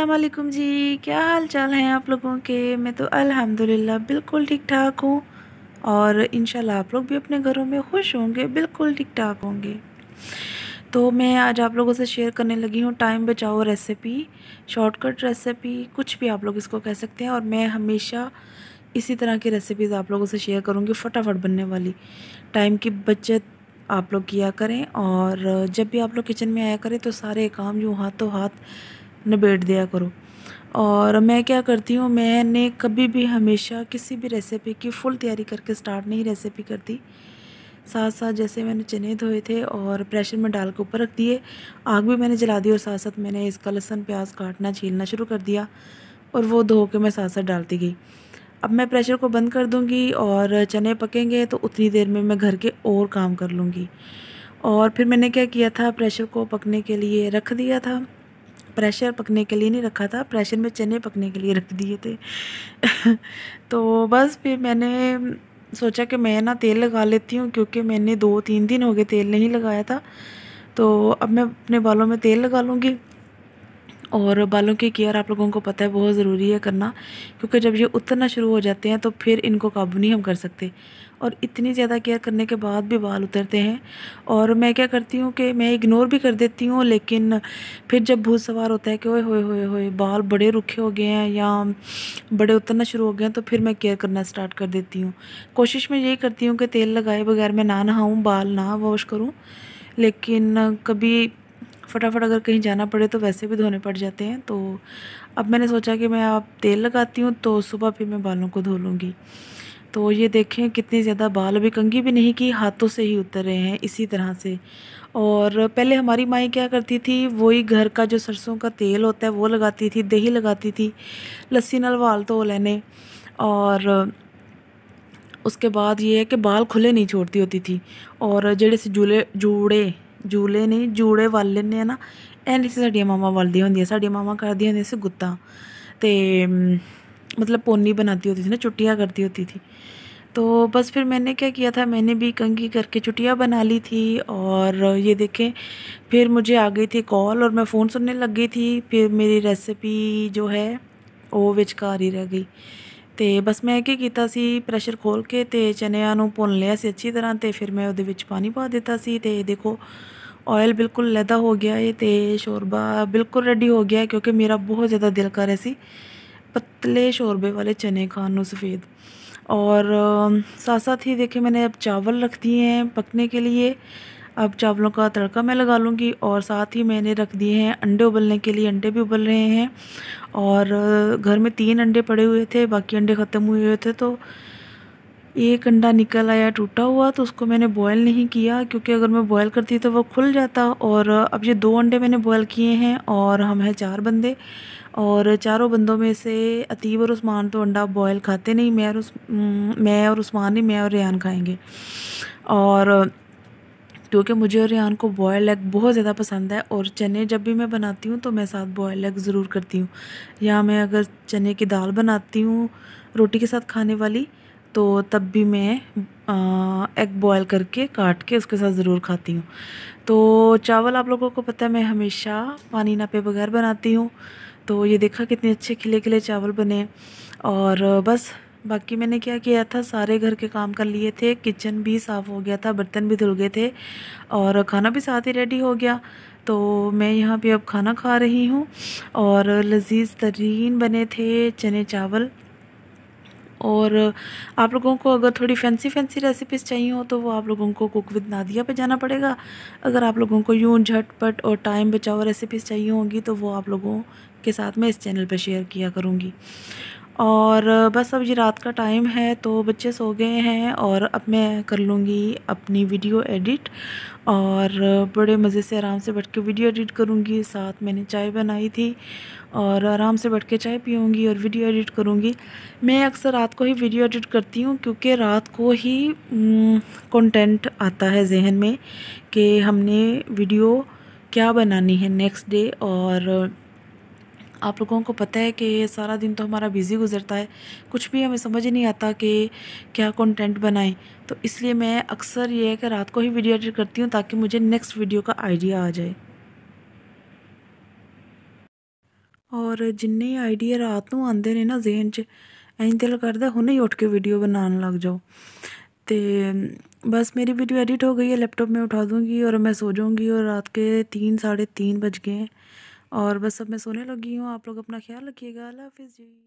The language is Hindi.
असलकुम जी क्या हाल चाल हैं आप लोगों के मैं तो अल्हम्दुलिल्लाह बिल्कुल ठीक ठाक हूँ और इन आप लोग भी अपने घरों में खुश होंगे बिल्कुल ठीक ठाक होंगे तो मैं आज आप लोगों से शेयर करने लगी हूँ टाइम बचाओ रेसिपी शॉर्टकट रेसिपी कुछ भी आप लोग इसको कह सकते हैं और मैं हमेशा इसी तरह की रेसिपीज़ आप लोगों से शेयर करूँगी फटाफट बनने वाली टाइम की बचत आप लोग किया करें और जब भी आप लोग किचन में आया करें तो सारे काम जो हाथों हाथ निबेट दिया करो और मैं क्या करती हूँ मैंने कभी भी हमेशा किसी भी रेसिपी की फ़ुल तैयारी करके स्टार्ट नहीं रेसिपी करती साथ साथ जैसे मैंने चने धोए थे और प्रेशर में डाल के ऊपर रख दिए आग भी मैंने जला दी और साथ साथ मैंने इसका लहसुन प्याज काटना छीलना शुरू कर दिया और वो धो के मैं साथ साथ डालती गई अब मैं प्रेशर को बंद कर दूँगी और चने पकेंगे तो उतनी देर में मैं घर के और काम कर लूँगी और फिर मैंने क्या किया था प्रेशर को पकने के लिए रख दिया था प्रेशर पकने के लिए नहीं रखा था प्रेशर में चने पकने के लिए रख दिए थे तो बस फिर मैंने सोचा कि मैं ना तेल लगा लेती हूँ क्योंकि मैंने दो तीन दिन हो गए तेल नहीं लगाया था तो अब मैं अपने बालों में तेल लगा लूँगी और बालों की केयर आप लोगों को पता है बहुत ज़रूरी है करना क्योंकि जब ये उतरना शुरू हो जाते हैं तो फिर इनको काबू नहीं हम कर सकते और इतनी ज़्यादा केयर करने के बाद भी बाल उतरते हैं और मैं क्या करती हूँ कि मैं इग्नोर भी कर देती हूँ लेकिन फिर जब भूत सवार होता है कि ओए होए होए होए बाल बड़े रुखे हो गए हैं या बड़े उतरना शुरू हो गए हैं तो फिर मैं केयर करना स्टार्ट कर देती हूँ कोशिश मैं यही करती हूँ कि तेल लगाए बगैर मैं ना नहाऊँ बाल ना वॉश करूँ लेकिन कभी फटाफट अगर कहीं जाना पड़े तो वैसे भी धोने पड़ जाते हैं तो अब मैंने सोचा कि मैं आप तेल लगाती हूँ तो सुबह फिर मैं बालों को धो लूँगी तो ये देखें कितने ज़्यादा बाल अभी कंगी भी नहीं की हाथों से ही उतर रहे हैं इसी तरह से और पहले हमारी माएँ क्या करती थी वही घर का जो सरसों का तेल होता है वो लगाती थी दही लगाती थी लस्सी नल बाल तो लेने और उसके बाद ये है कि बाल खुले नहीं छोड़ती होती थी और जड़े से जूले जूड़े ਜੂਲੇ ਨੇ ਜੂੜੇ ਵੱਲ ਲੈਨੇ ਆ ਨਾ ਐਂਡ ਸਾਡੀਆਂ ਮਾਮਾ ਵੱਲਦੀਆਂ ਹੁੰਦੀਆਂ ਸਾਡੀਆਂ ਮਾਮਾ ਕਰਦੀਆਂ ਹੁੰਦੀਆਂ ਸੀ ਗੁੱਤਾ ਤੇ ਮਤਲਬ ਪੋਨੀ ਬਣਾਤੀ ਹੁੰਦੀ ਸੀ ਨਾ ਚੁੱਟੀਆਂ ਕਰਦੀ ਹੁੰਦੀ ਸੀ ਤੋ ਬਸ ਫਿਰ ਮੈਨੇ ਕੀ ਕੀਤਾ ਥਾ ਮੈਨੇ ਵੀ ਕੰਗੀ ਕਰਕੇ ਚੁਟੀਆਂ ਬਣਾ ਲਈ ਥੀ ਔਰ ਇਹ ਦੇਖੇ ਫਿਰ ਮੁਝੇ ਆ ਗਈ ਥੀ ਕਾਲ ਔਰ ਮੈਂ ਫੋਨ ਸੁਣਨੇ ਲੱਗੀ ਥੀ ਫਿਰ ਮੇਰੀ ਰੈਸਪੀ ਜੋ ਹੈ ਉਹ ਵਿਚਕਾਰ ਹੀ ਰਹਿ ਗਈ ਤੇ ਬਸ ਮੈਂ ਕੀ ਕੀਤਾ ਸੀ ਪ੍ਰੈਸ਼ਰ ਖੋਲ ਕੇ ਤੇ ਚਨਿਆਂ ਨੂੰ ਭੁੰਨ ਲਿਆ ਸੀ ਅੱਛੀ ਤਰ੍ਹਾਂ ਤੇ ਫਿਰ ਮੈਂ ਉਹਦੇ ਵਿੱਚ ਪਾਣੀ ਪਾ ਦਿੱਤਾ ਸੀ ਤੇ ਦੇਖੋ ਆਇਲ ਬਿਲਕੁਲ ਲੈਦਾ ਹੋ ਗਿਆ ਹੈ ਤੇ ਸ਼ੋਰਬਾ ਬਿਲਕੁਲ ਰੈਡੀ ਹੋ ਗਿਆ ਕਿਉਂਕਿ ਮੇਰਾ ਬਹੁਤ ਜ਼ਿਆਦਾ ਦਿਲ ਕਰ ਰਿਹਾ ਸੀ ਪਤਲੇ ਸ਼ੋਰਬੇ ਵਾਲੇ ਚਨੇ ਖਾਣ ਨੂੰ ਸਫੇਦ ਔਰ साथ साथ ਹੀ ਦੇਖੇ मैंने अब चावल रख दिए हैं पकने ਕੇ ਲਈ अब चावलों का तड़का मैं लगा लूँगी और साथ ही मैंने रख दिए हैं अंडे उबलने के लिए अंडे भी उबल रहे हैं और घर में तीन अंडे पड़े हुए थे बाकी अंडे ख़त्म हुए हुए थे तो एक अंडा निकल आया टूटा हुआ तो उसको मैंने बॉयल नहीं किया क्योंकि अगर मैं बॉयल करती तो वो खुल जाता और अब ये दो अंडे मैंने बॉयल किए हैं और हम हैं चार बंदे और चारों बंदों में से अतीब और उस्मान तो अंडा बॉयल खाते नहीं मैं और उस मैं और उस्मान ही मैं और रेहान खाएंगे और सकती कि मुझे और रेहान को बॉयल एग बहुत ज़्यादा पसंद है और चने जब भी मैं बनाती हूँ तो मैं साथ बॉयल एग ज़रूर करती हूँ या मैं अगर चने की दाल बनाती हूँ रोटी के साथ खाने वाली तो तब भी मैं एग बॉयल करके काट के उसके साथ ज़रूर खाती हूँ तो चावल आप लोगों को पता है मैं हमेशा पानी नापे बगैर बनाती हूँ तो ये देखा कितने अच्छे खिले खिले चावल बने और बस बाकी मैंने क्या किया था सारे घर के काम कर लिए थे किचन भी साफ़ हो गया था बर्तन भी धुल गए थे और खाना भी साथ ही रेडी हो गया तो मैं यहाँ पे अब खाना खा रही हूँ और लजीज़ तरीन बने थे चने चावल और आप लोगों को अगर थोड़ी फैंसी फैंसी रेसिपीज़ चाहिए हो तो वो आप लोगों को कुक विद नादिया पे जाना पड़ेगा अगर आप लोगों को यूं झटपट और टाइम बचाओ रेसिपीज़ चाहिए होंगी तो वो आप लोगों के साथ मैं इस चैनल पे शेयर किया करूँगी और बस अब ये रात का टाइम है तो बच्चे सो गए हैं और अब मैं कर लूँगी अपनी वीडियो एडिट और बड़े मज़े से आराम से बैठ के वीडियो एडिट करूँगी साथ मैंने चाय बनाई थी और आराम से बैठ के चाय पीऊँगी और वीडियो एडिट करूँगी मैं अक्सर रात को ही वीडियो एडिट करती हूँ क्योंकि रात को ही कंटेंट आता है जहन में कि हमने वीडियो क्या बनानी है नेक्स्ट डे और आप लोगों को पता है कि सारा दिन तो हमारा बिज़ी गुजरता है कुछ भी हमें समझ नहीं आता कि क्या कंटेंट बनाएं तो इसलिए मैं अक्सर ये है कि रात को ही वीडियो एडिट करती हूँ ताकि मुझे नेक्स्ट वीडियो का आइडिया आ जाए और जिन्हें आइडिया रात को आते हैं ना ਜ਼ਿਹਨ च ਐਂ दिल करता हूँ ही उठ के वीडियो ਬਣਾਉਣ लग जाओ तो बस मेरी वीडियो एडिट हो गई है लैपटॉप में उठा दूँगी और मैं सो जाऊँगी और रात के तीन साढ़े तीन बज गए हैं और बस अब मैं सोने लगी हूँ आप लोग अपना ख्याल रखिएगा अल्लाह हाफिज़ जी